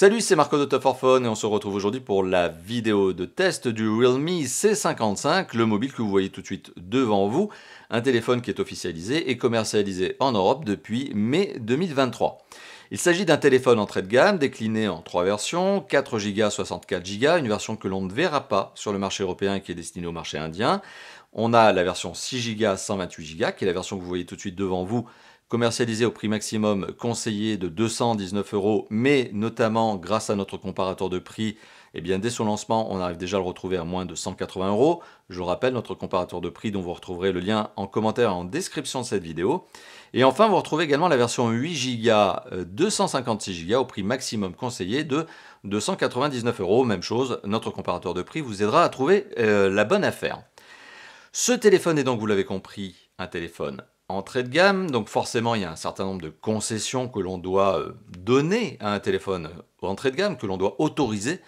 Salut, c'est Marco de Top et on se retrouve aujourd'hui pour la vidéo de test du Realme C55, le mobile que vous voyez tout de suite devant vous, un téléphone qui est officialisé et commercialisé en Europe depuis mai 2023. Il s'agit d'un téléphone entrée de gamme décliné en trois versions, 4 Go, 64 Go, une version que l'on ne verra pas sur le marché européen qui est destinée au marché indien. On a la version 6 Go, 128 Go, qui est la version que vous voyez tout de suite devant vous, commercialisé au prix maximum conseillé de 219 euros, mais notamment grâce à notre comparateur de prix, eh bien dès son lancement, on arrive déjà à le retrouver à moins de 180 euros. Je vous rappelle notre comparateur de prix dont vous retrouverez le lien en commentaire et en description de cette vidéo. Et enfin, vous retrouvez également la version 8 Go, 256 Go au prix maximum conseillé de 299 euros. Même chose, notre comparateur de prix vous aidera à trouver euh, la bonne affaire. Ce téléphone est donc, vous l'avez compris, un téléphone entrée de gamme, donc forcément il y a un certain nombre de concessions que l'on doit euh, donner à un téléphone euh, entrée de gamme, que l'on doit autoriser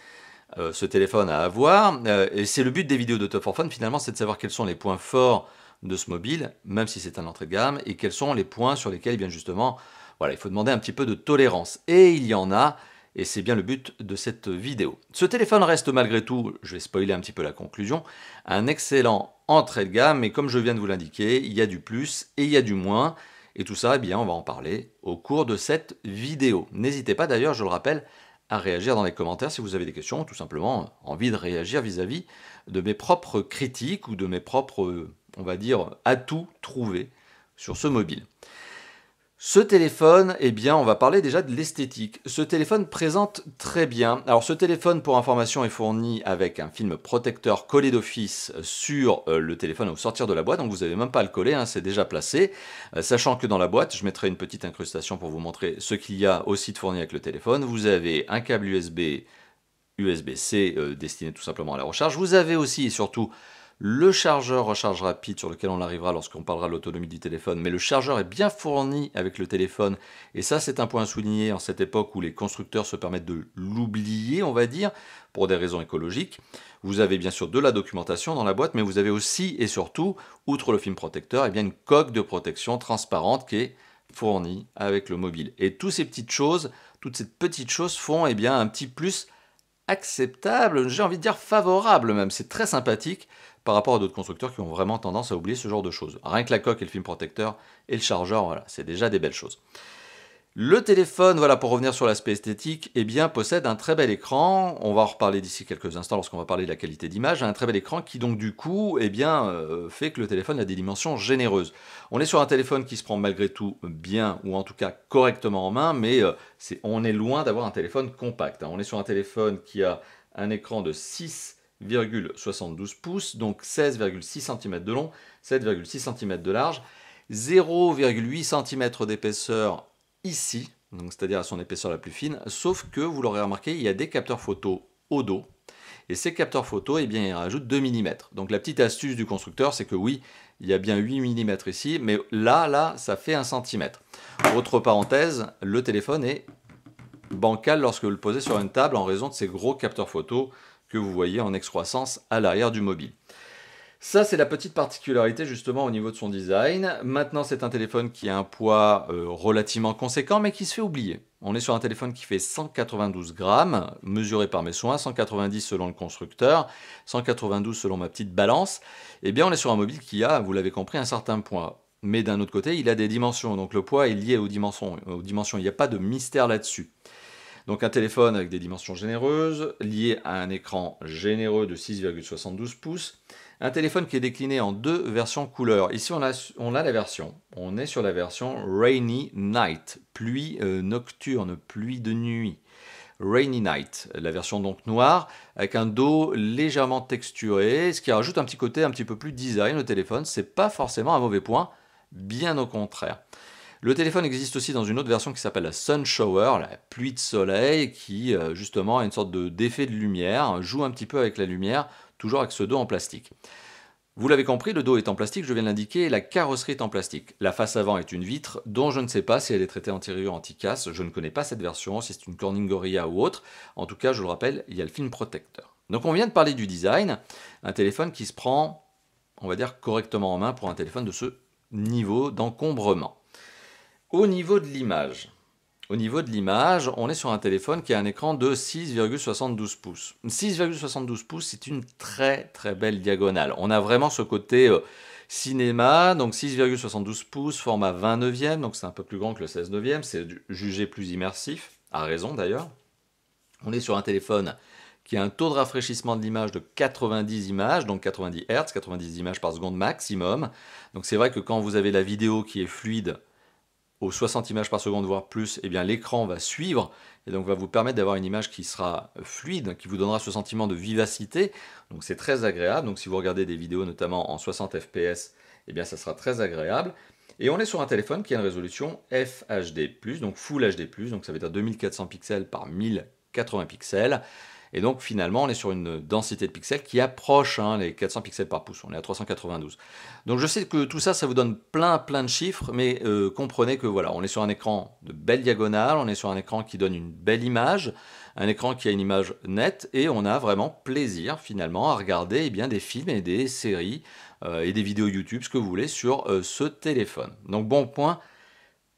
euh, ce téléphone à avoir. et c'est le but des vidéos de Top for Fun finalement, c'est de savoir quels sont les points forts de ce mobile, même si c'est un entrée de gamme, et quels sont les points sur lesquels eh bien justement voilà, il faut demander un petit peu de tolérance. Et il y en a, et c'est bien le but de cette vidéo. Ce téléphone reste malgré tout, je vais spoiler un petit peu la conclusion, un excellent entrée de gamme, mais comme je viens de vous l'indiquer, il y a du plus et il y a du moins. Et tout ça, eh bien, on va en parler au cours de cette vidéo. N'hésitez pas d'ailleurs, je le rappelle, à réagir dans les commentaires si vous avez des questions, tout simplement envie de réagir vis-à-vis -vis de mes propres critiques ou de mes propres, euh, on va dire, atouts trouvés sur ce mobile. Ce téléphone, eh bien, on va parler déjà de l'esthétique. Ce téléphone présente très bien. Alors, ce téléphone, pour information, est fourni avec un film protecteur collé d'office sur euh, le téléphone au sortir de la boîte. Donc, vous n'avez même pas à le coller, hein, c'est déjà placé. Euh, sachant que dans la boîte, je mettrai une petite incrustation pour vous montrer ce qu'il y a aussi de fourni avec le téléphone. Vous avez un câble USB, USB-C euh, destiné tout simplement à la recharge. Vous avez aussi et surtout le chargeur recharge rapide sur lequel on arrivera lorsqu'on parlera de l'autonomie du téléphone, mais le chargeur est bien fourni avec le téléphone, et ça c'est un point à souligner en cette époque où les constructeurs se permettent de l'oublier, on va dire, pour des raisons écologiques. Vous avez bien sûr de la documentation dans la boîte, mais vous avez aussi et surtout, outre le film protecteur, eh bien une coque de protection transparente qui est fournie avec le mobile. Et toutes ces petites choses, toutes ces petites choses font eh bien, un petit plus acceptable, j'ai envie de dire favorable même, c'est très sympathique par rapport à d'autres constructeurs qui ont vraiment tendance à oublier ce genre de choses. Rien que la coque et le film protecteur et le chargeur, voilà, c'est déjà des belles choses. Le téléphone, voilà, pour revenir sur l'aspect esthétique, eh bien, possède un très bel écran. On va en reparler d'ici quelques instants lorsqu'on va parler de la qualité d'image. Un très bel écran qui, donc, du coup, eh bien, euh, fait que le téléphone a des dimensions généreuses. On est sur un téléphone qui se prend malgré tout bien, ou en tout cas correctement en main, mais euh, on est loin d'avoir un téléphone compact. Hein. On est sur un téléphone qui a un écran de 6 72 pouces, donc 16,6 cm de long, 7,6 cm de large, 0,8 cm d'épaisseur ici, c'est-à-dire à son épaisseur la plus fine, sauf que vous l'aurez remarqué, il y a des capteurs photo au dos, et ces capteurs photo, eh bien, ils rajoutent 2 mm. Donc la petite astuce du constructeur, c'est que oui, il y a bien 8 mm ici, mais là, là, ça fait 1 cm. Autre parenthèse, le téléphone est bancal lorsque vous le posez sur une table en raison de ces gros capteurs photos que vous voyez en excroissance à l'arrière du mobile. Ça, c'est la petite particularité justement au niveau de son design. Maintenant, c'est un téléphone qui a un poids euh, relativement conséquent, mais qui se fait oublier. On est sur un téléphone qui fait 192 grammes, mesuré par mes soins, 190 selon le constructeur, 192 selon ma petite balance. Eh bien, on est sur un mobile qui a, vous l'avez compris, un certain poids. Mais d'un autre côté, il a des dimensions, donc le poids est lié aux dimensions. Aux dimensions. Il n'y a pas de mystère là-dessus. Donc un téléphone avec des dimensions généreuses, lié à un écran généreux de 6,72 pouces, un téléphone qui est décliné en deux versions couleurs. Ici on a, la version, on est sur la version Rainy Night, pluie euh, nocturne, pluie de nuit. Rainy Night, la version donc noire, avec un dos légèrement texturé, ce qui rajoute un petit côté un petit peu plus design au téléphone, Ce n'est pas forcément un mauvais point, bien au contraire. Le téléphone existe aussi dans une autre version qui s'appelle la Sun Shower, la pluie de soleil, qui euh, justement a une sorte d'effet de, de lumière, joue un petit peu avec la lumière, toujours avec ce dos en plastique. Vous l'avez compris, le dos est en plastique, je viens de l'indiquer, la carrosserie est en plastique. La face avant est une vitre, dont je ne sais pas si elle est traitée antérieure anti-casse, je ne connais pas cette version, si c'est une Corning Gorilla ou autre. En tout cas, je le rappelle, il y a le film protecteur. Donc on vient de parler du design, un téléphone qui se prend, on va dire, correctement en main pour un téléphone de ce niveau d'encombrement. Au niveau de l'image, au niveau de l'image, on est sur un téléphone qui a un écran de 6,72 pouces. 6,72 pouces, c'est une très très belle diagonale. On a vraiment ce côté euh, cinéma, donc 6,72 pouces, format 29e, donc c'est un peu plus grand que le 16 e c'est jugé plus immersif, à raison d'ailleurs. On est sur un téléphone qui a un taux de rafraîchissement de l'image de 90 images, donc 90 Hz, 90 images par seconde maximum. Donc c'est vrai que quand vous avez la vidéo qui est fluide, 60 images par seconde, voire plus, et eh bien l'écran va suivre et donc va vous permettre d'avoir une image qui sera fluide, qui vous donnera ce sentiment de vivacité. Donc c'est très agréable. Donc si vous regardez des vidéos notamment en 60 fps, et bien ça sera très agréable. Et on est sur un téléphone qui a une résolution FHD+, donc Full HD+, donc ça veut dire 2400 pixels par 1080 pixels. Et donc finalement, on est sur une densité de pixels qui approche hein, les 400 pixels par pouce. On est à 392. Donc je sais que tout ça, ça vous donne plein plein de chiffres, mais euh, comprenez que voilà, on est sur un écran de belle diagonale, on est sur un écran qui donne une belle image, un écran qui a une image nette, et on a vraiment plaisir finalement à regarder eh bien, des films et des séries euh, et des vidéos YouTube, ce que vous voulez, sur euh, ce téléphone. Donc bon point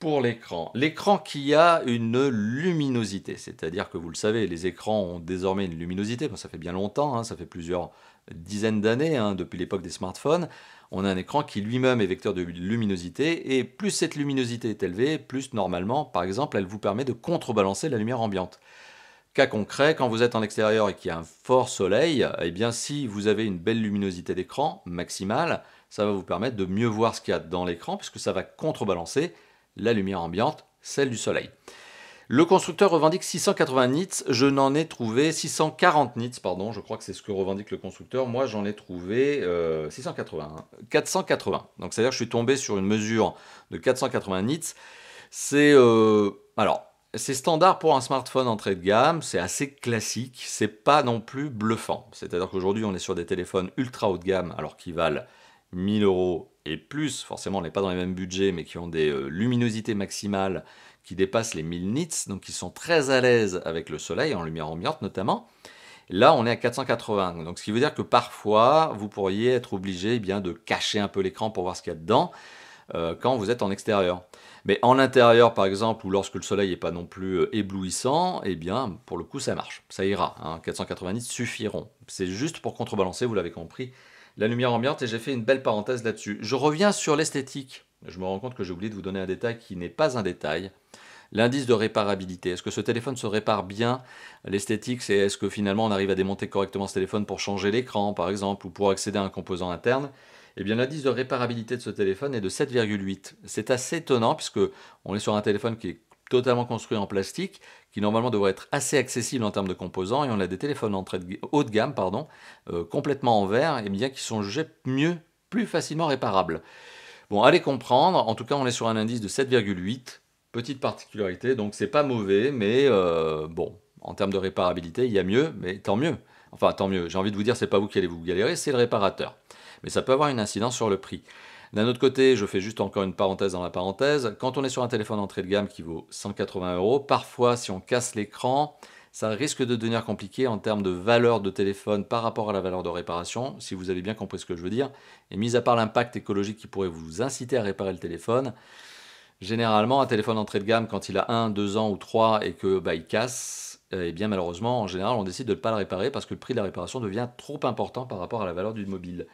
pour l'écran. L'écran qui a une luminosité, c'est-à-dire que vous le savez, les écrans ont désormais une luminosité, ça fait bien longtemps, hein, ça fait plusieurs dizaines d'années hein, depuis l'époque des smartphones, on a un écran qui lui-même est vecteur de luminosité, et plus cette luminosité est élevée, plus normalement, par exemple, elle vous permet de contrebalancer la lumière ambiante. Cas concret, quand vous êtes en extérieur et qu'il y a un fort soleil, eh bien si vous avez une belle luminosité d'écran maximale, ça va vous permettre de mieux voir ce qu'il y a dans l'écran, puisque ça va contrebalancer la lumière ambiante, celle du soleil. Le constructeur revendique 680 nits, je n'en ai trouvé 640 nits, pardon, je crois que c'est ce que revendique le constructeur, moi j'en ai trouvé 680, euh, 480. Hein. Donc c'est-à-dire que je suis tombé sur une mesure de 480 nits. C'est euh, alors c'est standard pour un smartphone entrée de gamme, c'est assez classique, c'est pas non plus bluffant. C'est-à-dire qu'aujourd'hui on est sur des téléphones ultra haut de gamme alors qu'ils valent 1000 euros et plus, forcément on n'est pas dans les mêmes budgets, mais qui ont des euh, luminosités maximales qui dépassent les 1000 nits, donc qui sont très à l'aise avec le soleil, en lumière ambiante notamment, Là, on est à 480, donc ce qui veut dire que parfois, vous pourriez être obligé eh bien, de cacher un peu l'écran pour voir ce qu'il y a dedans euh, quand vous êtes en extérieur. Mais en intérieur, par exemple, ou lorsque le soleil n'est pas non plus euh, éblouissant, eh bien, pour le coup, ça marche, ça ira. Hein. 490 suffiront. C'est juste pour contrebalancer, vous l'avez compris, la lumière ambiante et j'ai fait une belle parenthèse là-dessus. Je reviens sur l'esthétique. Je me rends compte que j'ai oublié de vous donner un détail qui n'est pas un détail. L'indice de réparabilité, est-ce que ce téléphone se répare bien L'esthétique, c'est est-ce que finalement on arrive à démonter correctement ce téléphone pour changer l'écran par exemple ou pour accéder à un composant interne eh bien l'indice de réparabilité de ce téléphone est de 7,8. C'est assez étonnant puisque on est sur un téléphone qui est totalement construit en plastique, qui normalement devrait être assez accessible en termes de composants, et on a des téléphones en de haut de gamme, pardon, euh, complètement en verre, et bien qui sont jugés mieux, plus facilement réparables. Bon, allez comprendre, en tout cas on est sur un indice de 7,8, petite particularité, donc c'est pas mauvais, mais euh, bon, en termes de réparabilité, il y a mieux, mais tant mieux. Enfin, tant mieux, j'ai envie de vous dire, c'est pas vous qui allez vous galérer, c'est le réparateur. Mais ça peut avoir une incidence sur le prix. D'un autre côté, je fais juste encore une parenthèse dans la parenthèse, quand on est sur un téléphone d'entrée de gamme qui vaut 180 euros, parfois si on casse l'écran, ça risque de devenir compliqué en termes de valeur de téléphone par rapport à la valeur de réparation, si vous avez bien compris ce que je veux dire. Et mis à part l'impact écologique qui pourrait vous inciter à réparer le téléphone, généralement un téléphone d'entrée de gamme quand il a 1, 2 ans ou 3 et que bah, casse, euh, eh bien malheureusement en général on décide de ne pas le réparer parce que le prix de la réparation devient trop important par rapport à la valeur du mobile.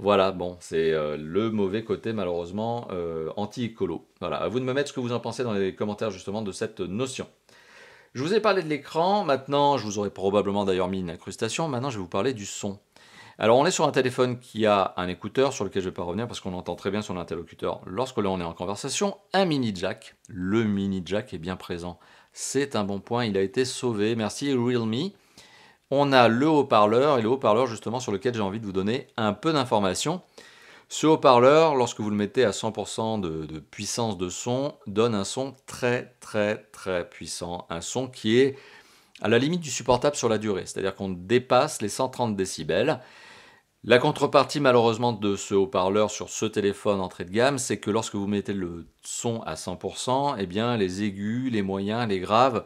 Voilà, bon, c'est euh, le mauvais côté malheureusement euh, anti-écolo. Voilà, à vous de me mettre ce que vous en pensez dans les commentaires justement de cette notion. Je vous ai parlé de l'écran, maintenant je vous aurais probablement d'ailleurs mis une incrustation, maintenant je vais vous parler du son. Alors on est sur un téléphone qui a un écouteur sur lequel je ne vais pas revenir parce qu'on entend très bien son interlocuteur lorsque l'on est en conversation, un mini jack, le mini jack est bien présent. C'est un bon point, il a été sauvé, merci Realme on a le haut-parleur et le haut-parleur justement sur lequel j'ai envie de vous donner un peu d'informations. Ce haut-parleur, lorsque vous le mettez à 100% de, puissance de son, donne un son très très très puissant, un son qui est à la limite du supportable sur la durée, c'est-à-dire qu'on dépasse les 130 décibels. La contrepartie malheureusement de ce haut-parleur sur ce téléphone entrée de gamme, c'est que lorsque vous mettez le son à 100%, eh bien les aigus, les moyens, les graves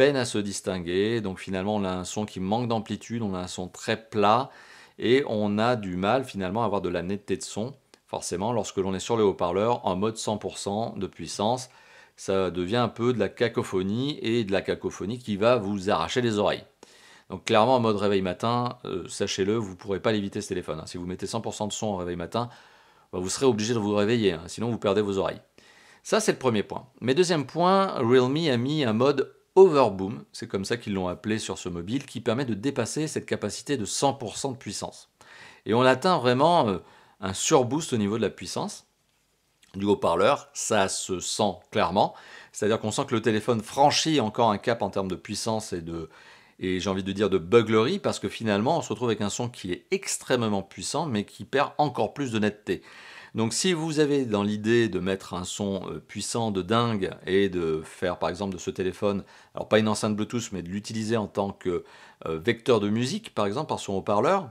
peine à se distinguer. Donc finalement, on a un son qui manque d'amplitude, on a un son très plat et on a du mal finalement à avoir de la netteté de son. Forcément, lorsque l'on est sur le haut-parleur en mode 100% de puissance, ça devient un peu de la cacophonie et de la cacophonie qui va vous arracher les oreilles. Donc clairement, en mode réveil matin, euh, sachez-le, vous pourrez pas l'éviter ce téléphone. Hein. Si vous mettez 100% de son en réveil matin, bah, vous serez obligé de vous réveiller, hein. sinon vous perdez vos oreilles. Ça, c'est le premier point. Mais deuxième point, Realme a mis un mode Overboom, c'est comme ça qu'ils l'ont appelé sur ce mobile, qui permet de dépasser cette capacité de 100% de puissance. Et on atteint vraiment euh, un surboost au niveau de la puissance du haut-parleur, ça se sent clairement. C'est-à-dire qu'on sent que le téléphone franchit encore un cap en termes de puissance et de, et j'ai envie de dire de buglerie, parce que finalement on se retrouve avec un son qui est extrêmement puissant, mais qui perd encore plus de netteté. Donc si vous avez dans l'idée de mettre un son euh, puissant de dingue et de faire par exemple de ce téléphone, alors pas une enceinte Bluetooth, mais de l'utiliser en tant que euh, vecteur de musique, par exemple par son haut-parleur,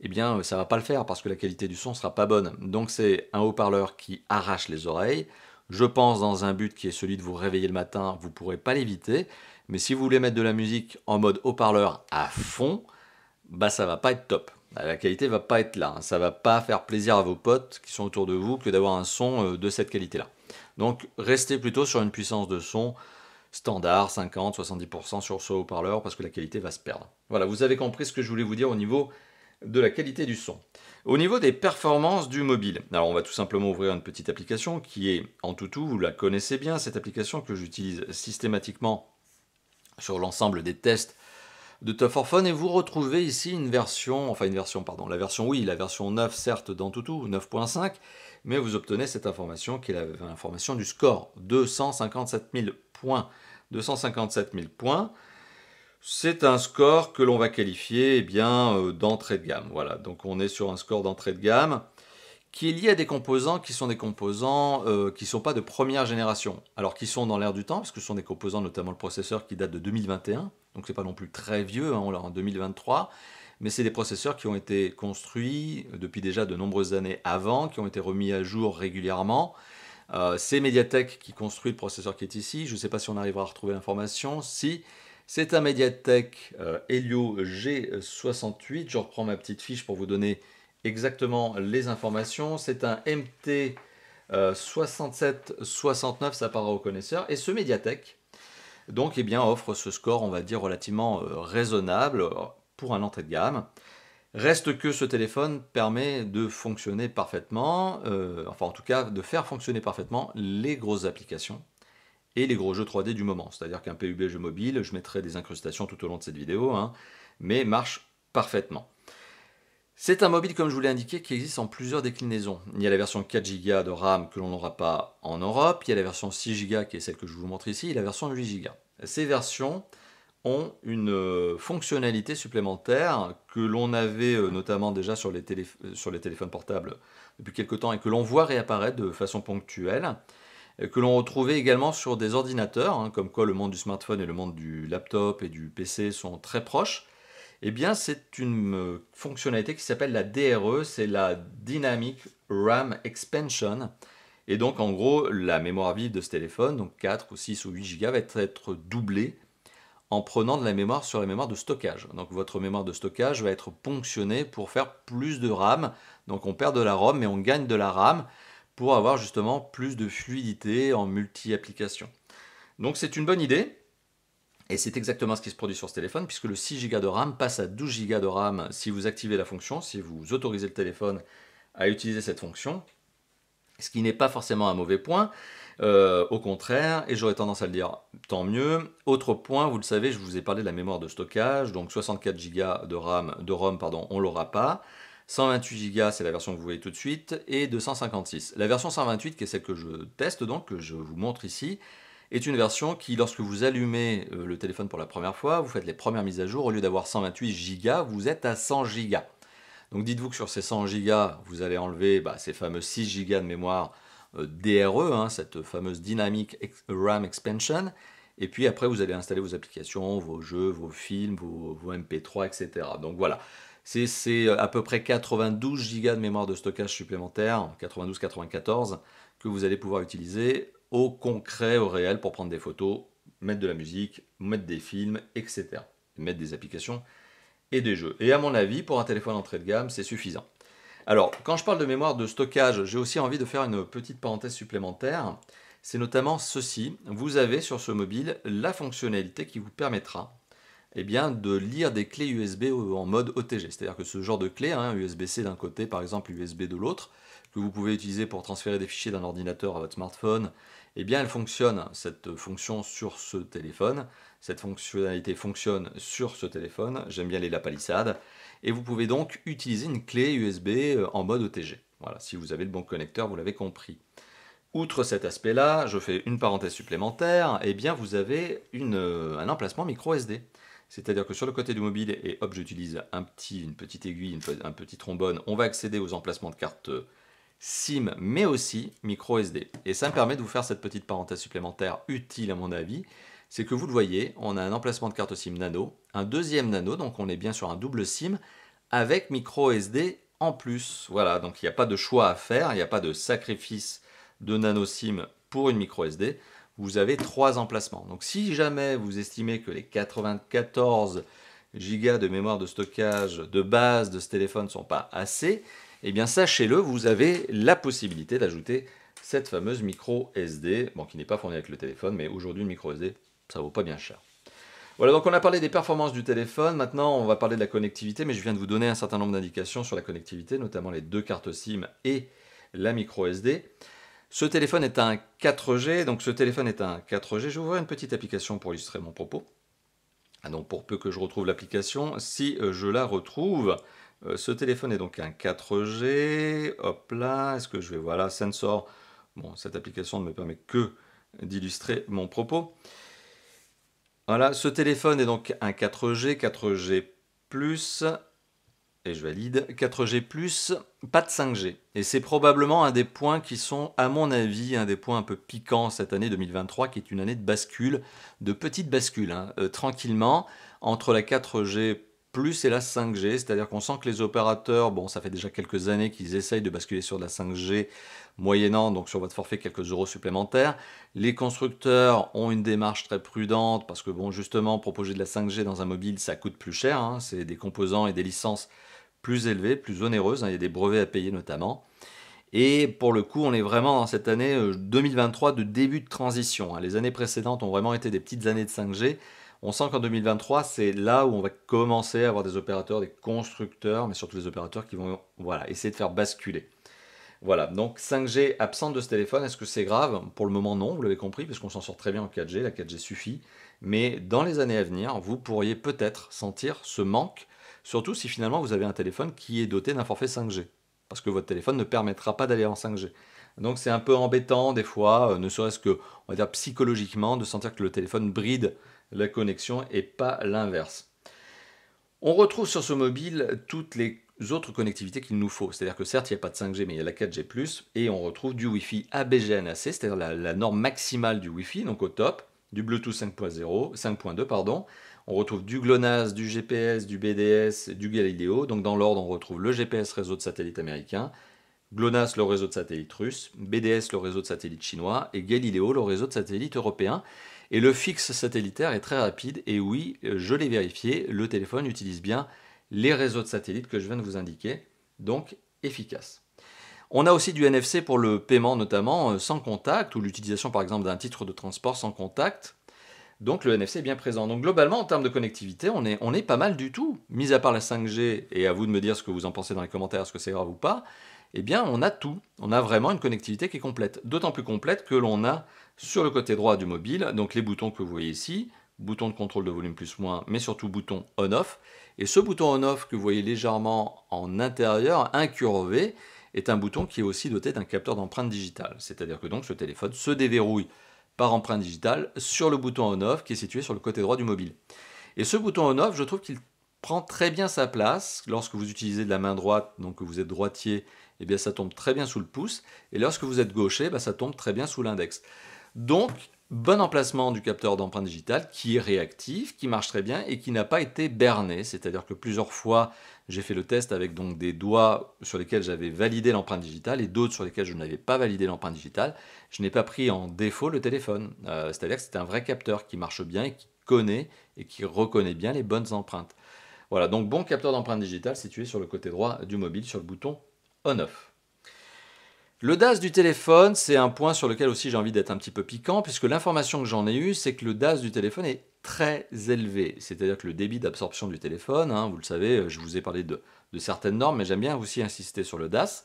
eh bien euh, ça ne va pas le faire parce que la qualité du son ne sera pas bonne. Donc c'est un haut-parleur qui arrache les oreilles. Je pense dans un but qui est celui de vous réveiller le matin, vous pourrez pas l'éviter. Mais si vous voulez mettre de la musique en mode haut-parleur à fond, bah ça va pas être top. Bah, la qualité va pas être là. Hein. Ça va pas faire plaisir à vos potes qui sont autour de vous que d'avoir un son euh, de cette qualité-là. Donc restez plutôt sur une puissance de son standard, 50, 70% sur ce haut-parleur, parce que la qualité va se perdre. Voilà, vous avez compris ce que je voulais vous dire au niveau de la qualité du son. Au niveau des performances du mobile, alors on va tout simplement ouvrir une petite application qui est en tout tout vous la connaissez bien, cette application que j'utilise systématiquement sur l'ensemble des tests de Tough et vous retrouvez ici une version, enfin une version, pardon, la version oui, la version 9 certes dans 9.5, mais vous obtenez cette information qui est l'information du score, 257 000 points. 257 000 points, c'est un score que l'on va qualifier eh bien euh, d'entrée de gamme. Voilà, donc on est sur un score d'entrée de gamme qui est lié à des composants qui sont des composants euh, qui ne sont pas de première génération, alors qui sont dans l'air du temps, parce que ce sont des composants, notamment le processeur qui date de 2021, donc ce n'est pas non plus très vieux, hein, on l'a en 2023, mais c'est des processeurs qui ont été construits euh, depuis déjà de nombreuses années avant, qui ont été remis à jour régulièrement. Euh, c'est Mediatek qui construit le processeur qui est ici, je ne sais pas si on arrivera à retrouver l'information, si... C'est un Mediatek Helio G68, je reprends ma petite fiche pour vous donner exactement les informations. C'est un MT 6769, euh, ça part aux connaisseurs. Et ce Mediatek donc, eh bien, offre ce score, on va dire, relativement euh, raisonnable euh, pour un entrée de gamme. Reste que ce téléphone permet de fonctionner parfaitement, enfin en tout cas de faire fonctionner parfaitement les grosses applications et les gros jeux 3D du moment. C'est-à-dire qu'un PUB jeu mobile, je mettrai des incrustations tout au long de cette vidéo, hein, mais marche parfaitement. C'est un mobile, comme je vous l'ai indiqué, qui existe en plusieurs déclinaisons. Il y a la version 4Go de RAM que l'on n'aura pas en Europe, il y a la version 6Go qui est celle que je vous montre ici, et la version 8Go. Ces versions ont une euh, fonctionnalité supplémentaire que l'on avait euh, notamment déjà euh, sur les, téléphones portables depuis quelque temps et que l'on voit réapparaître de façon ponctuelle, que l'on retrouvait également sur des ordinateurs, hein, comme quoi le monde du smartphone et le monde du laptop et du PC sont très proches eh bien c'est une euh, fonctionnalité qui s'appelle la DRE, c'est la Dynamic RAM Expansion. Et donc en gros, la mémoire vive de ce téléphone, donc 4 ou 6 ou 8 Go, va être doublée en prenant de la mémoire sur la mémoire de stockage. Donc votre mémoire de stockage va être ponctionnée pour faire plus de RAM. Donc on perd de la ROM mais on gagne de la RAM pour avoir justement plus de fluidité en multi-application. Donc c'est une bonne idée. Et c'est exactement ce qui se produit sur ce téléphone, puisque le 6 Go de RAM passe à 12 Go de RAM si vous activez la fonction, si vous autorisez le téléphone à utiliser cette fonction, ce qui n'est pas forcément un mauvais point. Euh, au contraire, et j'aurais tendance à le dire, tant mieux. Autre point, vous le savez, je vous ai parlé de la mémoire de stockage, donc 64 Go de RAM, de ROM, pardon, on l'aura pas. 128 Go, c'est la version que vous voyez tout de suite, et 256. La version 128, qui est celle que je teste donc, que je vous montre ici, est une version qui, lorsque vous allumez euh, le téléphone pour la première fois, vous faites les premières mises à jour, au lieu d'avoir 128 Go, vous êtes à 100 Go. Donc dites-vous que sur ces 100 Go, vous allez enlever bah, ces fameux 6 Go de mémoire euh, DRE, hein, cette fameuse Dynamic RAM Expansion, et puis après vous allez installer vos applications, vos jeux, vos films, vos, vos MP3, etc. Donc voilà, c'est euh, à peu près 92 Go de mémoire de stockage supplémentaire, 92-94, que vous allez pouvoir utiliser au concret, au réel, pour prendre des photos, mettre de la musique, mettre des films, etc. Mettre des applications et des jeux. Et à mon avis, pour un téléphone entrée de gamme, c'est suffisant. Alors, quand je parle de mémoire de stockage, j'ai aussi envie de faire une petite parenthèse supplémentaire. C'est notamment ceci. Vous avez sur ce mobile la fonctionnalité qui vous permettra eh bien, de lire des clés USB en mode OTG. C'est-à-dire que ce genre de clé, hein, USB-C d'un côté, par exemple USB de l'autre, que vous pouvez utiliser pour transférer des fichiers d'un ordinateur à votre smartphone, eh bien elle fonctionne, cette fonction sur ce téléphone. Cette fonctionnalité fonctionne sur ce téléphone, j'aime bien les la et vous pouvez donc utiliser une clé USB euh, en mode OTG. Voilà, si vous avez le bon connecteur, vous l'avez compris. Outre cet aspect-là, je fais une parenthèse supplémentaire, eh bien vous avez euh, un emplacement micro SD. C'est-à-dire que sur le côté du mobile, et hop, j'utilise une petite aiguille, un petit trombone, on va accéder aux emplacements de cartes. Euh, SIM, mais aussi micro SD. Et ça me permet de vous faire cette petite parenthèse supplémentaire utile à mon avis, c'est que vous le voyez, on a un emplacement de carte SIM nano, un deuxième nano, donc on est bien sur un double SIM, avec micro SD en plus. Voilà, donc il n'y a pas de choix à faire, il n'y a pas de sacrifice de nano SIM pour une micro SD. Vous avez trois emplacements. Donc si jamais vous estimez que les 94 Go de mémoire de stockage de base de ce téléphone ne sont pas assez, et eh bien sachez-le, vous avez la possibilité d'ajouter cette fameuse micro SD, bon, qui n'est pas fournie avec le téléphone, mais aujourd'hui une micro SD, ça vaut pas bien cher. Voilà, donc on a parlé des performances du téléphone, maintenant on va parler de la connectivité, mais je viens de vous donner un certain nombre d'indications sur la connectivité, notamment les deux cartes SIM et la micro SD. Ce téléphone est un 4G, donc ce téléphone est un 4G. Je vais ouvrir une petite application pour illustrer mon propos. Donc ah pour peu que je retrouve l'application, si euh, je la retrouve, euh, ce téléphone est donc un 4G. Hop là, est-ce que je vais... Voilà, Sensor. Bon, cette application ne me permet que d'illustrer mon propos. Voilà, ce téléphone est donc un 4G, 4G+, et je valide, 4G+, pas de 5G. Et c'est probablement un des points qui sont, à mon avis, un des points un peu piquants cette année 2023, qui est une année de bascule, de petite bascule, hein. euh, tranquillement, entre la 4G+, plus c'est la 5G, c'est-à-dire qu'on sent que les opérateurs, bon ça fait déjà quelques années qu'ils essayent de basculer sur de la 5G, moyennant donc sur votre forfait quelques euros supplémentaires. Les constructeurs ont une démarche très prudente, parce que bon justement proposer de la 5G dans un mobile ça coûte plus cher, hein. c'est des composants et des licences plus élevées, plus onéreuses, hein. il y a des brevets à payer notamment. Et pour le coup, on est vraiment dans cette année 2023 euh, de début de transition. Hein. Les années précédentes ont vraiment été des petites années de 5G. On sent qu'en 2023, c'est là où on va commencer à avoir des opérateurs, des constructeurs, mais surtout les opérateurs qui vont voilà, essayer de faire basculer. Voilà, donc 5G absente de ce téléphone, est-ce que c'est grave Pour le moment, non, vous l'avez compris, parce qu'on s'en sort très bien en 4G, la 4G suffit. Mais dans les années à venir, vous pourriez peut-être sentir ce manque, surtout si finalement vous avez un téléphone qui est doté d'un forfait 5G, parce que votre téléphone ne permettra pas d'aller en 5G. Donc c'est un peu embêtant des fois, euh, ne serait-ce que, on va dire psychologiquement, de sentir que le téléphone bride la connexion et pas l'inverse. On retrouve sur ce mobile toutes les autres connectivités qu'il nous faut. C'est-à-dire que certes, il n'y a pas de 5G, mais il y a la 4G, et on retrouve du Wi-Fi ABGNAC, c'est-à-dire la, norme maximale du Wi-Fi, donc au top, du Bluetooth 5.0, 5.2, pardon. On retrouve du GLONASS, du GPS, du BDS, du Galileo. Donc dans l'ordre, on retrouve le GPS réseau de satellites américain, GLONASS le réseau de satellites russe, BDS le réseau de satellites chinois et Galileo le réseau de satellites européen. Et le fixe satellitaire est très rapide. Et oui, euh, je l'ai vérifié, le téléphone utilise bien les réseaux de satellites que je viens de vous indiquer. Donc, efficace. On a aussi du NFC pour le paiement notamment euh, sans contact ou l'utilisation par exemple d'un titre de transport sans contact. Donc le NFC est bien présent. Donc globalement en termes de connectivité, on est, pas mal du tout. Mis à part la 5G, et à vous de me dire ce que vous en pensez dans les commentaires, est-ce que c'est grave ou pas, eh bien on a tout. On a vraiment une connectivité qui est complète. D'autant plus complète que l'on a sur le côté droit du mobile, donc les boutons que vous voyez ici, bouton de contrôle de volume plus moins, mais surtout bouton on-off. Et ce bouton on-off que vous voyez légèrement en intérieur, incurvé, est un bouton qui est aussi doté d'un capteur d'empreinte digitale. C'est-à-dire que donc ce téléphone se déverrouille par empreinte digitale sur le bouton on-off qui est situé sur le côté droit du mobile. Et ce bouton on-off, je trouve qu'il prend très bien sa place lorsque vous utilisez de la main droite, donc que vous êtes droitier, eh bien ça tombe très bien sous le pouce, et lorsque vous êtes gaucher, bah, ça tombe très bien sous l'index. Donc, bon emplacement du capteur d'empreinte digitale qui est réactif, qui marche très bien et qui n'a pas été berné. C'est-à-dire que plusieurs fois, j'ai fait le test avec donc des doigts sur lesquels j'avais validé l'empreinte digitale et d'autres sur lesquels je n'avais pas validé l'empreinte digitale. Je n'ai pas pris en défaut le téléphone. Euh, c'est-à-dire que c'est un vrai capteur qui marche bien et qui connaît et qui reconnaît bien les bonnes empreintes. Voilà, donc bon capteur d'empreinte digitale situé sur le côté droit du mobile sur le bouton On-Off. Le DAS du téléphone, c'est un point sur lequel aussi j'ai envie d'être un petit peu piquant, puisque l'information que j'en ai eue, c'est que le DAS du téléphone est très élevé. C'est-à-dire que le débit d'absorption du téléphone, hein, vous le savez, je vous ai parlé de, de certaines normes, mais j'aime bien aussi insister sur le DAS.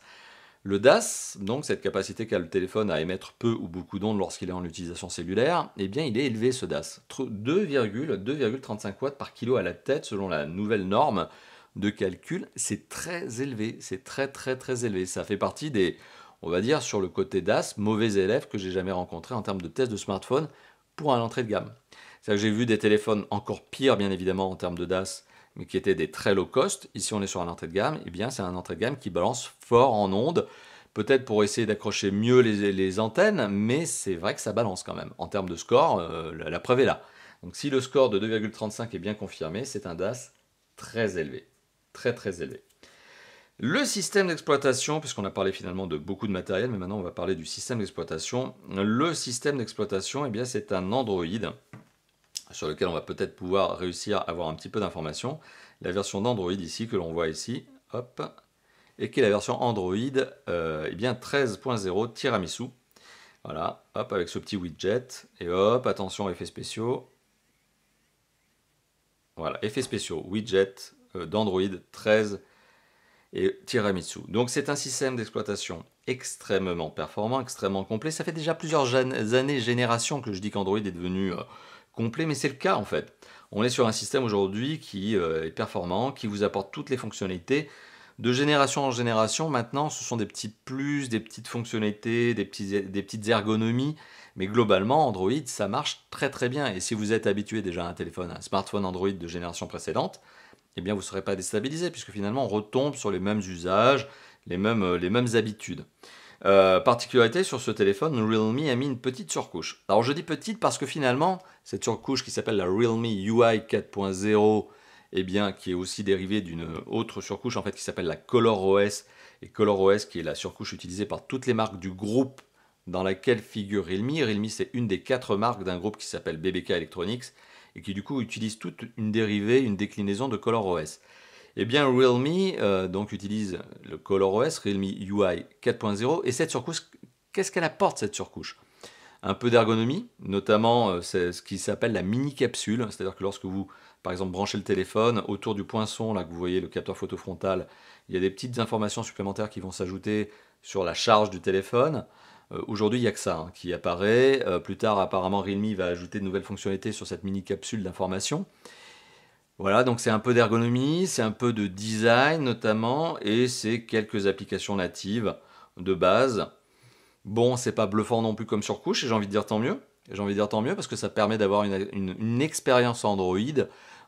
Le DAS, donc cette capacité qu'a le téléphone à émettre peu ou beaucoup d'ondes lorsqu'il est en utilisation cellulaire, eh bien il est élevé ce DAS. 2,35 watts par kilo à la tête selon la nouvelle norme de calcul, c'est très élevé, c'est très très très élevé. Ça fait partie des on va dire, sur le côté DAS, mauvais élève que j'ai jamais rencontré en termes de test de smartphone pour un entrée de gamme. C'est-à-dire que j'ai vu des téléphones encore pires, bien évidemment, en termes de DAS, mais qui étaient des très low cost. Ici, on est sur un entrée de gamme. et eh bien, c'est un entrée de gamme qui balance fort en ondes, peut-être pour essayer d'accrocher mieux les, antennes, mais c'est vrai que ça balance quand même. En termes de score, euh, la preuve est là. Donc, si le score de 2,35 est bien confirmé, c'est un DAS très élevé. Très, très élevé. Le système d'exploitation, puisqu'on a parlé finalement de beaucoup de matériel, mais maintenant on va parler du système d'exploitation. Le système d'exploitation, eh bien, c'est un Android sur lequel on va peut-être pouvoir réussir à avoir un petit peu d'informations. La version d'Android ici, que l'on voit ici, hop, et qui est la version Android euh, eh bien 13.0 Tiramisu. Voilà, hop, avec ce petit widget, et hop, attention, effets spéciaux. Voilà, effets spéciaux, widget euh, d'Android 13.0 et tiramisu. Donc c'est un système d'exploitation extrêmement performant, extrêmement complet. Ça fait déjà plusieurs années, générations que je dis qu'Android est devenu euh, complet, mais c'est le cas en fait. On est sur un système aujourd'hui qui euh, est performant, qui vous apporte toutes les fonctionnalités. De génération en génération, maintenant, ce sont des petits plus, des petites fonctionnalités, des, des petites ergonomies. Mais globalement, Android, ça marche très très bien. Et si vous êtes habitué déjà à un téléphone, à un smartphone Android de génération précédente, eh bien vous ne serez pas déstabilisé, puisque finalement on retombe sur les mêmes usages, les mêmes, euh, habitudes. Euh, particularité sur ce téléphone, Realme a mis une petite surcouche. Alors je dis petite parce que finalement, cette surcouche qui s'appelle la Realme UI 4.0, et bien, qui est aussi dérivée d'une autre surcouche en fait qui s'appelle la ColorOS, et ColorOS qui est la surcouche utilisée par toutes les marques du groupe dans laquelle figure Realme. Realme c'est une des quatre marques d'un groupe qui s'appelle BBK Electronics, et qui du coup utilise toute une dérivée, une déclinaison de ColorOS. Eh bien, Realme euh, donc utilise le ColorOS, Realme UI 4.0, et cette surcouche, qu'est-ce qu'elle apporte cette surcouche Un peu d'ergonomie, notamment euh, c'est ce qui s'appelle la mini-capsule, c'est-à-dire que lorsque vous, par exemple, branchez le téléphone, autour du poinçon, là que vous voyez le capteur photo frontal, il y a des petites informations supplémentaires qui vont s'ajouter sur la charge du téléphone, euh, aujourd'hui, il n'y a que ça hein, qui apparaît. Euh, plus tard, apparemment, Realme va ajouter de nouvelles fonctionnalités sur cette mini capsule d'information. Voilà, donc c'est un peu d'ergonomie, c'est un peu de design notamment, et c'est quelques applications natives de base. Bon, c'est pas bluffant non plus comme surcouche, et j'ai envie de dire tant mieux. J'ai envie de dire tant mieux parce que ça permet d'avoir une, expérience Android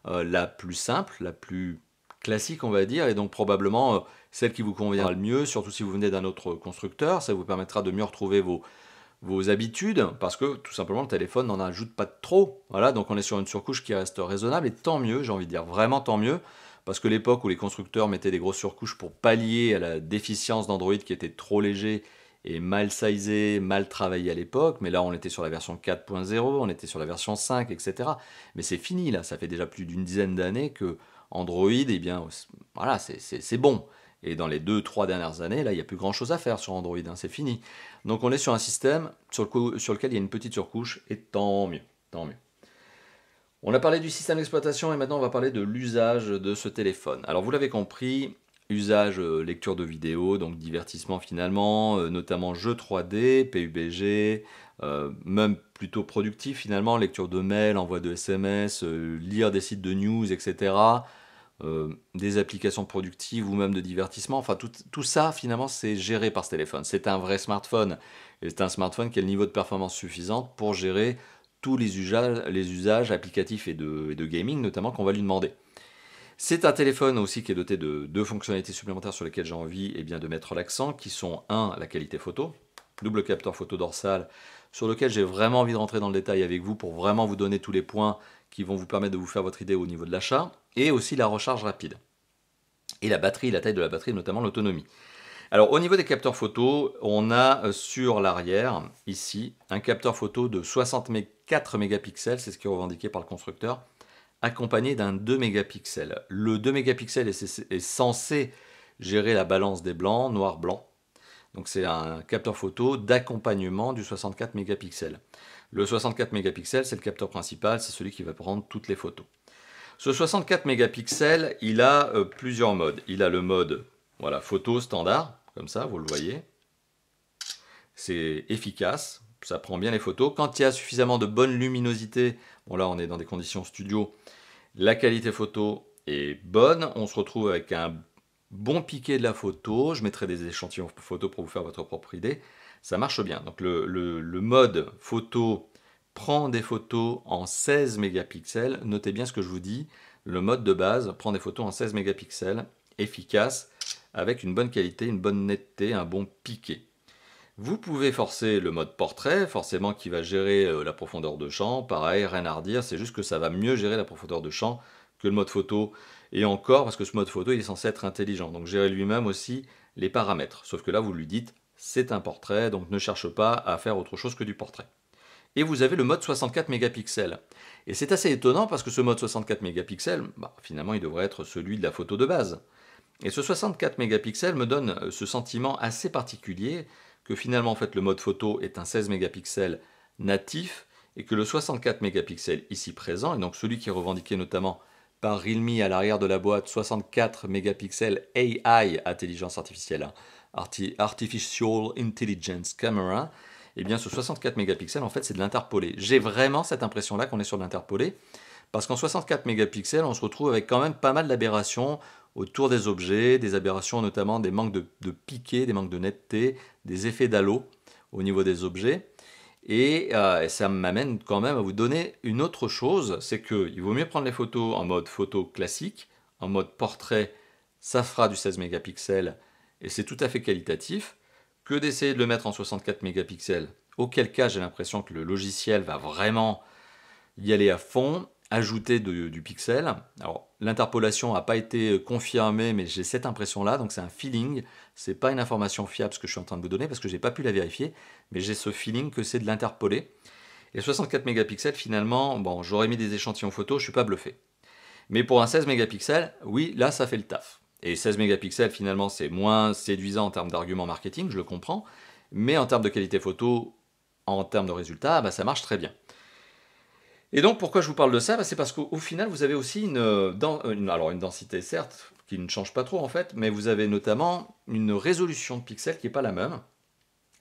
euh, la plus simple, la plus classique, on va dire, et donc probablement celle qui vous conviendra le mieux, surtout si vous venez d'un autre constructeur. Ça vous permettra de mieux retrouver vos, habitudes, parce que tout simplement le téléphone n'en ajoute pas trop. Voilà, donc on est sur une surcouche qui reste raisonnable, et tant mieux, j'ai envie de dire, vraiment tant mieux, parce que l'époque où les constructeurs mettaient des grosses surcouches pour pallier à la déficience d'Android qui était trop léger et mal sizé, mal travaillé à l'époque, mais là on était sur la version 4.0, on était sur la version 5, etc. Mais c'est fini là, ça fait déjà plus d'une dizaine d'années que Android, eh bien voilà, c'est bon. Et dans les 2-3 dernières années, là, il n'y a plus grand-chose à faire sur Android, hein, c'est fini. Donc on est sur un système sur, lequel il y a une petite surcouche, et tant mieux, tant mieux. On a parlé du système d'exploitation et maintenant on va parler de l'usage de ce téléphone. Alors vous l'avez compris, usage euh, lecture de vidéos, donc divertissement finalement, euh, notamment jeux 3D, PUBG, euh, même plutôt productif finalement, lecture de mails, envoi de SMS, lire des sites de news, etc. Euh, des applications productives ou même de divertissement. Enfin, tout, tout ça, finalement, c'est géré par ce téléphone. C'est un vrai smartphone. Et c'est un smartphone qui a le niveau de performance suffisante pour gérer tous les usages, les usages applicatifs et de, de gaming, notamment, qu'on va lui demander. C'est un téléphone aussi qui est doté de deux fonctionnalités supplémentaires sur lesquelles j'ai envie et eh bien, de mettre l'accent, qui sont, un, la qualité photo, double capteur photo dorsal sur lequel j'ai vraiment envie de rentrer dans le détail avec vous pour vraiment vous donner tous les points qui vont vous permettre de vous faire votre idée au niveau de l'achat, et aussi la recharge rapide. Et la batterie, la taille de la batterie, notamment l'autonomie. Alors au niveau des capteurs photo, on a euh, sur l'arrière, ici, un capteur photo de 64 mégapixels, c'est ce qui est revendiqué par le constructeur, accompagné d'un 2 mégapixels. Le 2 mégapixels est, censé gérer la balance des blancs, noir, blanc, donc c'est un capteur photo d'accompagnement du 64 mégapixels. Le 64 mégapixels, c'est le capteur principal, c'est celui qui va prendre toutes les photos. Ce 64 mégapixels, il a euh, plusieurs modes. Il a le mode voilà, photo standard, comme ça, vous le voyez. C'est efficace, ça prend bien les photos. Quand il y a suffisamment de bonne luminosité, bon là on est dans des conditions studio, la qualité photo est bonne. On se retrouve avec un bon piqué de la photo, je mettrai des échantillons photo pour vous faire votre propre idée, ça marche bien. Donc le, le mode photo prend des photos en 16 mégapixels, notez bien ce que je vous dis, le mode de base prend des photos en 16 mégapixels, efficace, avec une bonne qualité, une bonne netteté, un bon piqué. Vous pouvez forcer le mode portrait, forcément qui va gérer euh, la profondeur de champ. Pareil, rien à redire, c'est juste que ça va mieux gérer la profondeur de champ que le mode photo. Et encore, parce que ce mode photo, il est censé être intelligent, donc gérer lui-même aussi les paramètres. Sauf que là, vous lui dites, c'est un portrait, donc ne cherche pas à faire autre chose que du portrait. Et vous avez le mode 64 mégapixels. Et c'est assez étonnant parce que ce mode 64 mégapixels, bah, finalement, il devrait être celui de la photo de base. Et ce 64 mégapixels me donne euh, ce sentiment assez particulier que finalement, en fait, le mode photo est un 16 mégapixels natif et que le 64 mégapixels ici présent, et donc celui qui est revendiqué notamment par Realme à l'arrière de la boîte 64 mégapixels AI, intelligence artificielle, hein. Artificial Intelligence Camera, et eh bien ce 64 mégapixels, en fait, c'est de l'interpolé. J'ai vraiment cette impression-là qu'on est sur de l'interpolé, parce qu'en 64 mégapixels, on se retrouve avec quand même pas mal d'aberrations autour des objets, des aberrations notamment des manques de, de piqué, des manques de netteté, des effets d'halo au niveau des objets. Euh, et, ça m'amène quand même à vous donner une autre chose, c'est qu'il vaut mieux prendre les photos en mode photo classique, en mode portrait, ça fera du 16 mégapixels et c'est tout à fait qualitatif, que d'essayer de le mettre en 64 mégapixels. Auquel cas, j'ai l'impression que le logiciel va vraiment y aller à fond Ajouter du pixel. Alors l'interpolation n'a pas été confirmée, mais j'ai cette impression-là, donc c'est un feeling. C'est pas une information fiable ce que je suis en train de vous donner parce que je n'ai pas pu la vérifier, mais j'ai ce feeling que c'est de l'interpoler. Et 64 mégapixels, finalement, bon, j'aurais mis des échantillons photos, je suis pas bluffé. Mais pour un 16 mégapixels, oui, là ça fait le taf. Et 16 mégapixels, finalement, c'est moins séduisant en termes d'argument marketing, je le comprends, mais en termes de qualité photo, en termes de résultats, bah, ça marche très bien. Et donc pourquoi je vous parle de ça bah, C'est parce qu'au final, vous avez aussi euh, euh, une, alors une densité, certes, qui ne change pas trop en fait, mais vous avez notamment une résolution de pixels qui n'est pas la même.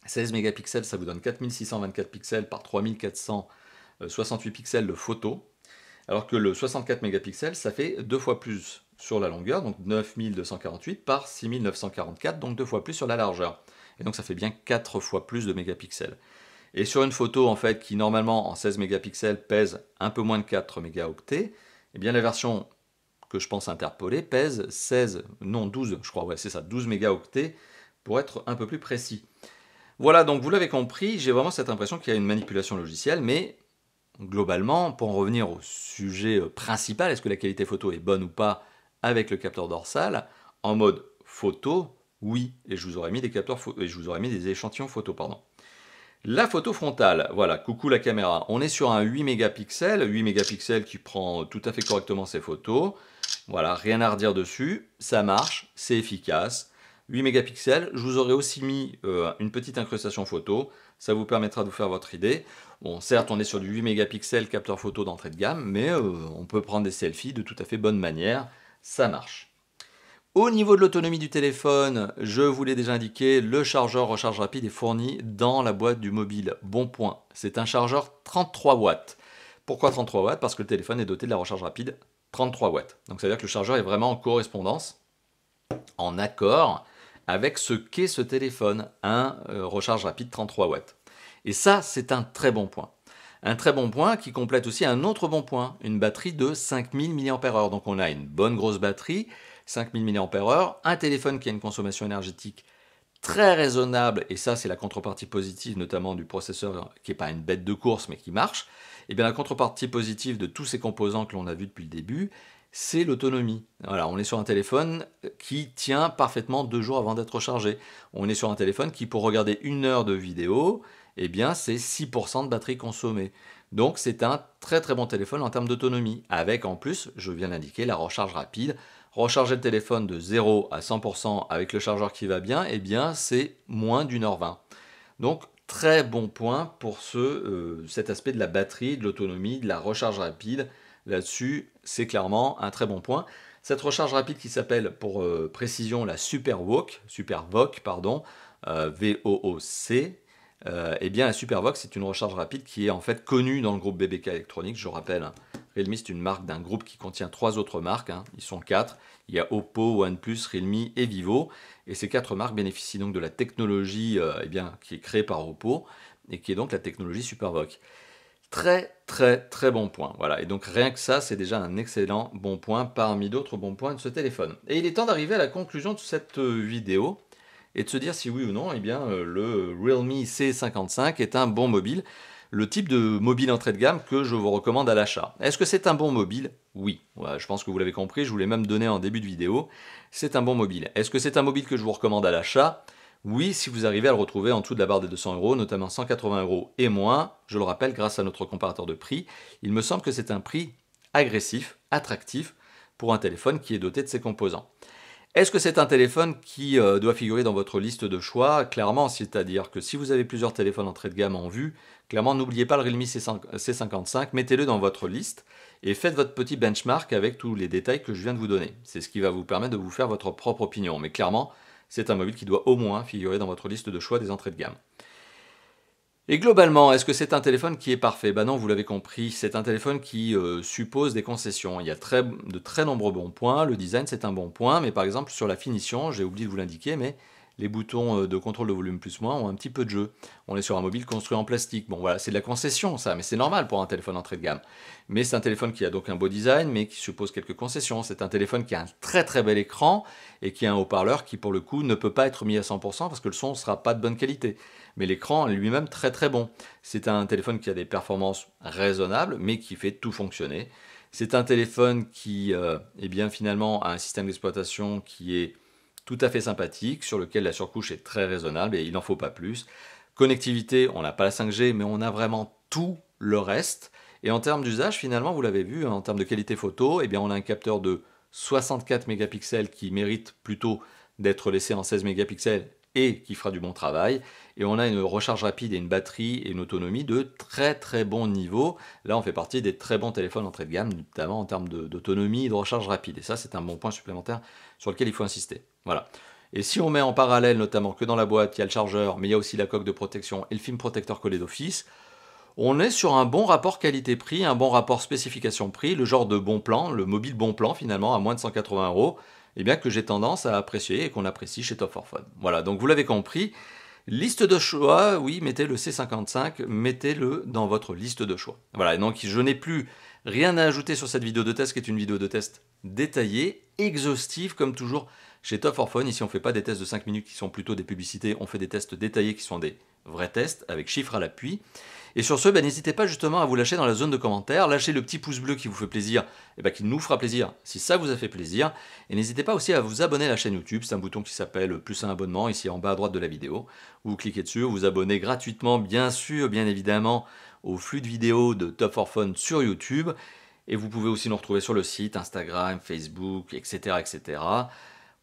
16 mégapixels, ça vous donne 4624 pixels par 3468 pixels de photo, alors que le 64 mégapixels, ça fait deux fois plus sur la longueur, donc 9248 par 6944, donc deux fois plus sur la largeur. Et donc ça fait bien quatre fois plus de mégapixels. Et sur une photo en fait qui normalement en 16 mégapixels pèse un peu moins de 4 mégaoctets, eh bien la version que je pense interpolée pèse 16, non 12, je crois, ouais c'est ça, 12 mégaoctets pour être un peu plus précis. Voilà, donc vous l'avez compris, j'ai vraiment cette impression qu'il y a une manipulation logicielle, mais globalement, pour en revenir au sujet euh, principal, est-ce que la qualité photo est bonne ou pas avec le capteur dorsal En mode photo, oui, et je vous aurais mis des capteurs, et je vous aurais mis des échantillons photo, pardon. La photo frontale, voilà, coucou la caméra. On est sur un 8 mégapixels, 8 mégapixels qui prend tout à fait correctement ses photos. Voilà, rien à redire dessus, ça marche, c'est efficace. 8 mégapixels, je vous aurais aussi mis euh, une petite incrustation photo, ça vous permettra de vous faire votre idée. Bon, certes, on est sur du 8 mégapixels capteur photo d'entrée de gamme, mais euh, on peut prendre des selfies de tout à fait bonne manière, ça marche. Au niveau de l'autonomie du téléphone, je vous l'ai déjà indiqué, le chargeur recharge rapide est fourni dans la boîte du mobile. Bon point, c'est un chargeur 33 watts. Pourquoi 33 watts Parce que le téléphone est doté de la recharge rapide 33 watts. Donc ça veut dire que le chargeur est vraiment en correspondance, en accord avec ce qu'est ce téléphone, un euh, recharge rapide 33 watts. Et ça, c'est un très bon point. Un très bon point qui complète aussi un autre bon point, une batterie de 5000 mAh. Donc on a une bonne grosse batterie 5000 mAh, un téléphone qui a une consommation énergétique très raisonnable, et ça c'est la contrepartie positive notamment du processeur qui n'est pas une bête de course mais qui marche, et eh bien la contrepartie positive de tous ces composants que l'on a vu depuis le début, c'est l'autonomie. Voilà, on est sur un téléphone qui tient parfaitement deux jours avant d'être chargé On est sur un téléphone qui, pour regarder une heure de vidéo, et eh bien, c'est 6% de batterie consommée. Donc, c'est un très très bon téléphone en termes d'autonomie, avec en plus, je viens d'indiquer, la recharge rapide recharger le téléphone de 0 à 100% avec le chargeur qui va bien, eh bien c'est moins d'une heure 20. Donc très bon point pour ce, euh, cet aspect de la batterie, de l'autonomie, de la recharge rapide. Là-dessus, c'est clairement un très bon point. Cette recharge rapide qui s'appelle, pour euh, précision, la SuperVOOC, SuperVOOC, pardon, VOOC. Euh, v o c eh bien la SuperVOOC, c'est une recharge rapide qui est en fait connue dans le groupe BBK Electronics, je rappelle. Hein. Realme, c'est une marque d'un groupe qui contient trois autres marques. Hein. Ils sont quatre. Il y a Oppo, OnePlus, Realme et Vivo. Et ces quatre marques bénéficient donc de la technologie euh, eh qui est créée par Oppo et qui est donc la technologie SuperVOC. Très, très, très bon point. Voilà. Et donc, rien que ça, c'est déjà un excellent bon point parmi d'autres bons points de ce téléphone. Et il est temps d'arriver à la conclusion de cette euh, vidéo et de se dire si oui ou non, eh bien, euh, le Realme C55 est un bon mobile le type de mobile entrée de gamme que je vous recommande à l'achat. Est-ce que c'est un bon mobile Oui, je pense que vous l'avez compris, je vous l'ai même donné en début de vidéo. C'est un bon mobile. Est-ce que c'est un mobile que je vous recommande à l'achat oui, si vous arrivez à le retrouver en dessous de la barre des 200 euros, notamment 180 euros et moins, je le rappelle grâce à notre comparateur de prix, il me semble que c'est un prix agressif, attractif pour un téléphone qui est doté de ses composants. Est-ce que c'est un téléphone qui euh, doit figurer dans votre liste de choix Clairement, c'est-à-dire que si vous avez plusieurs téléphones entrée de gamme en vue, clairement n'oubliez pas le Realme C55, mettez-le dans votre liste et faites votre petit benchmark avec tous les détails que je viens de vous donner. C'est ce qui va vous permettre de vous faire votre propre opinion. Mais clairement, c'est un mobile qui doit au moins figurer dans votre liste de choix des entrées de gamme. Et globalement, est-ce que c'est un téléphone qui est parfait Ben non, vous l'avez compris, c'est un téléphone qui euh, suppose des concessions. Il y a de très nombreux bons points, le design c'est un bon point, mais par exemple sur la finition, j'ai oublié de vous l'indiquer, mais les boutons euh, de contrôle de volume plus-moins ont un petit peu de jeu. On est sur un mobile construit en plastique. Bon voilà, c'est de la concession ça, mais c'est normal pour un téléphone entrée de gamme. Mais c'est un téléphone qui a donc un beau design, mais qui suppose quelques concessions. C'est un téléphone qui a un très très bel écran et qui a un haut-parleur qui pour le coup ne peut pas être mis à 100% parce que le son ne sera pas de bonne qualité. Mais l'écran lui-même très très bon. C'est un téléphone qui a des performances raisonnables, mais qui fait tout fonctionner. C'est un téléphone qui, euh, eh bien, finalement, a un système d'exploitation qui est tout à fait sympathique, sur lequel la surcouche est très raisonnable et il n'en faut pas plus. Connectivité, on n'a pas la 5G, mais on a vraiment tout le reste. Et en termes d'usage, finalement, vous l'avez vu, hein, en termes de qualité photo, eh bien, on a un capteur de 64 mégapixels qui mérite plutôt d'être laissé en 16 mégapixels et qui fera du bon travail. Et on a une recharge rapide et une batterie et une autonomie de très très bon niveau. Là, on fait partie des très bons téléphones entrée de gamme, notamment en termes d'autonomie et de recharge rapide. Et ça, c'est un bon point supplémentaire sur lequel il faut insister. Voilà. Et si on met en parallèle notamment que dans la boîte, il y a le chargeur, mais il y a aussi la coque de protection et le film protecteur collé d'office, on est sur un bon rapport qualité-prix, un bon rapport spécification-prix, le genre de bon plan, le mobile bon plan finalement à moins de 180 euros, et eh bien que j'ai tendance à apprécier et qu'on apprécie chez Top for Voilà, donc vous l'avez compris, liste de choix, oui, mettez le C55, mettez-le dans votre liste de choix. Voilà, et donc je n'ai plus rien à ajouter sur cette vidéo de test qui est une vidéo de test détaillé, exhaustif comme toujours chez Top Orphone. Ici, on ne fait pas des tests de 5 minutes qui sont plutôt des publicités, on fait des tests détaillés qui sont des vrais tests, avec chiffres à l'appui. Et sur ce, ben, n'hésitez pas justement à vous lâcher dans la zone de commentaires, lâchez le petit pouce bleu qui vous fait plaisir, et eh ben, qui nous fera plaisir si ça vous a fait plaisir. Et n'hésitez pas aussi à vous abonner à la chaîne YouTube, c'est un bouton qui s'appelle plus un abonnement ici en bas à droite de la vidéo. Vous cliquez dessus, vous abonnez gratuitement, bien sûr, bien évidemment, au flux de vidéos de Top Orphone sur YouTube. Et vous pouvez aussi nous retrouver sur le site, Instagram, Facebook, etc. etc.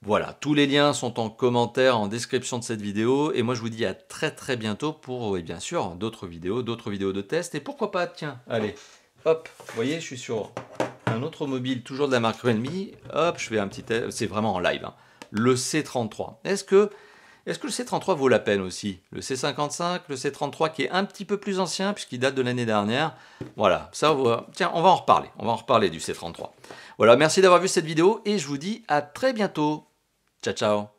Voilà, tous les liens sont en commentaire, en description de cette vidéo. Et moi, je vous dis à très très bientôt pour, et bien sûr, d'autres vidéos, d'autres vidéos de test. Et pourquoi pas, tiens, allez, hop, vous voyez, je suis sur un autre mobile, toujours de la marque Realme. Hop, je fais un petit test, c'est vraiment en live, hein. le C33. Est-ce que est-ce que le C33 vaut la peine aussi Le C55, le C33 qui est un petit peu plus ancien puisqu'il date de l'année dernière. Voilà, ça, tiens, on va en reparler. On va en reparler du C33. Voilà, merci d'avoir vu cette vidéo et je vous dis à très bientôt. Ciao, ciao